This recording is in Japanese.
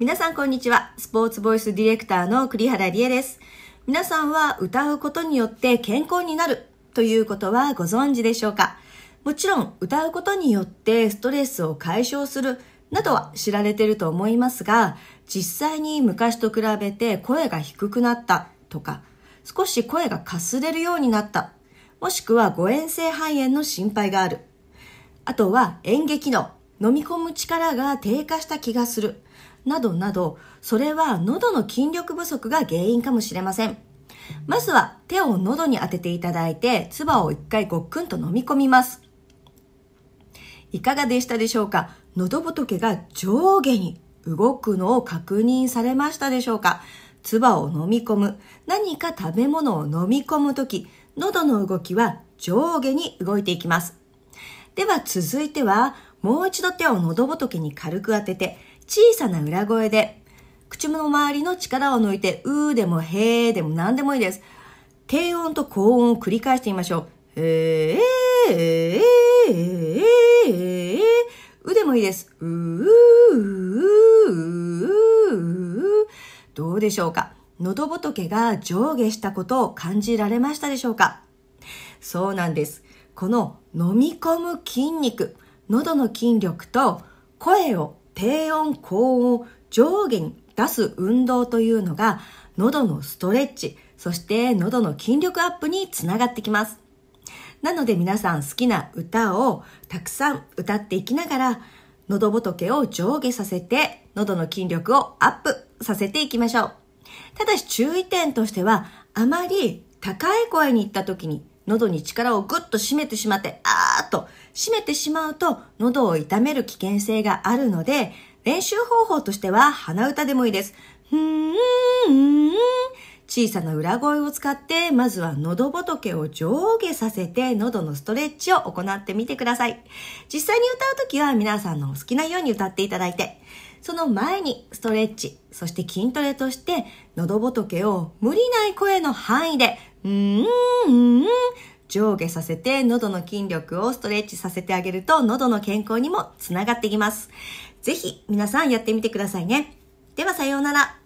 皆さんこんにちは。スポーツボイスディレクターの栗原理恵です。皆さんは歌うことによって健康になるということはご存知でしょうかもちろん歌うことによってストレスを解消するなどは知られてると思いますが、実際に昔と比べて声が低くなったとか、少し声がかすれるようになったもしくは誤嚥性肺炎の心配がある。あとは演劇の飲み込む力が低下した気がする。などなど、それは喉の筋力不足が原因かもしれません。まずは手を喉に当てていただいて、唾を一回ごっくんと飲み込みます。いかがでしたでしょうか喉仏が上下に動くのを確認されましたでしょうか唾を飲み込む。何か食べ物を飲み込むとき、喉の動きは上下に動いていきます。では続いては、もう一度手を喉仏に軽く当てて、小さな裏声で、口の周りの力を抜いて、うーでもへーでも何でもいいです。低音と高音を繰り返してみましょう。へー、えー、えー、えー、うでもいいです。うー、うー、どうでしょうか喉仏が上下したことを感じられましたでしょうかそうなんです。この飲み込む筋肉、喉の筋力と声を低音高音を上下に出す運動というのが喉のストレッチそして喉の筋力アップにつながってきますなので皆さん好きな歌をたくさん歌っていきながら喉仏を上下させて喉の筋力をアップさせていきましょうただし注意点としてはあまり高い声に行った時に喉に力をぐっと締めてしまって、あーと閉めてしまうと喉を痛める危険性があるので、練習方法としては鼻歌でもいいです。ふーん、小さな裏声を使って、まずは喉仏を上下させて、喉のストレッチを行ってみてください。実際に歌うときは皆さんの好きなように歌っていただいて、その前にストレッチ、そして筋トレとして、喉仏を無理ない声の範囲で、うーん、上下させて喉の筋力をストレッチさせてあげると喉の健康にもつながっていきます。ぜひ皆さんやってみてくださいね。ではさようなら。